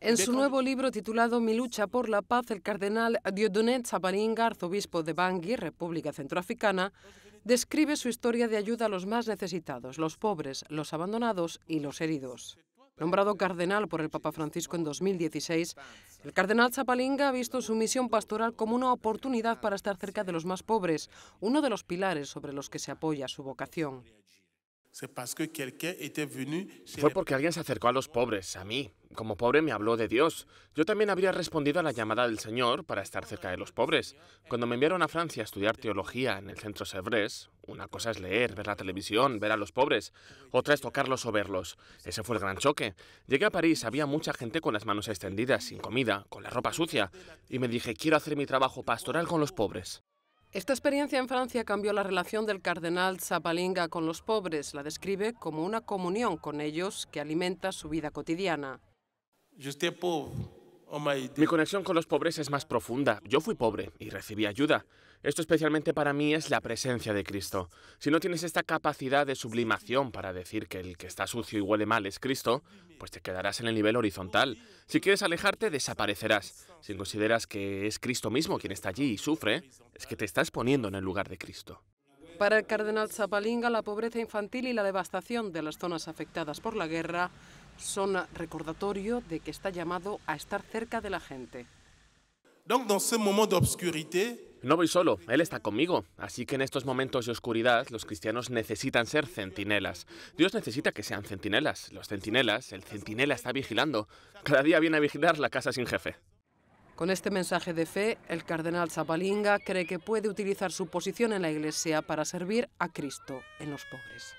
En su nuevo libro titulado Mi lucha por la paz, el cardenal Diodoné chapalinga arzobispo de Bangui, República Centroafricana, describe su historia de ayuda a los más necesitados, los pobres, los abandonados y los heridos. Nombrado cardenal por el Papa Francisco en 2016, el cardenal Chapalinga ha visto su misión pastoral como una oportunidad para estar cerca de los más pobres, uno de los pilares sobre los que se apoya su vocación. Fue porque alguien se acercó a los pobres, a mí. Como pobre me habló de Dios. Yo también habría respondido a la llamada del Señor para estar cerca de los pobres. Cuando me enviaron a Francia a estudiar teología en el centro Sevrés, una cosa es leer, ver la televisión, ver a los pobres, otra es tocarlos o verlos. Ese fue el gran choque. Llegué a París, había mucha gente con las manos extendidas, sin comida, con la ropa sucia, y me dije, quiero hacer mi trabajo pastoral con los pobres. Esta experiencia en Francia cambió la relación del cardenal Zapalinga con los pobres. La describe como una comunión con ellos que alimenta su vida cotidiana. Oh Mi conexión con los pobres es más profunda. Yo fui pobre y recibí ayuda. Esto especialmente para mí es la presencia de Cristo. Si no tienes esta capacidad de sublimación para decir que el que está sucio y huele mal es Cristo, pues te quedarás en el nivel horizontal. Si quieres alejarte, desaparecerás. Si consideras que es Cristo mismo quien está allí y sufre, es que te estás poniendo en el lugar de Cristo. Para el cardenal Zapalinga, la pobreza infantil y la devastación de las zonas afectadas por la guerra son recordatorio de que está llamado a estar cerca de la gente. No voy solo, Él está conmigo. Así que en estos momentos de oscuridad los cristianos necesitan ser centinelas. Dios necesita que sean centinelas. Los centinelas, el centinela está vigilando. Cada día viene a vigilar la casa sin jefe. Con este mensaje de fe, el cardenal Zapalinga cree que puede utilizar su posición en la Iglesia para servir a Cristo en los pobres.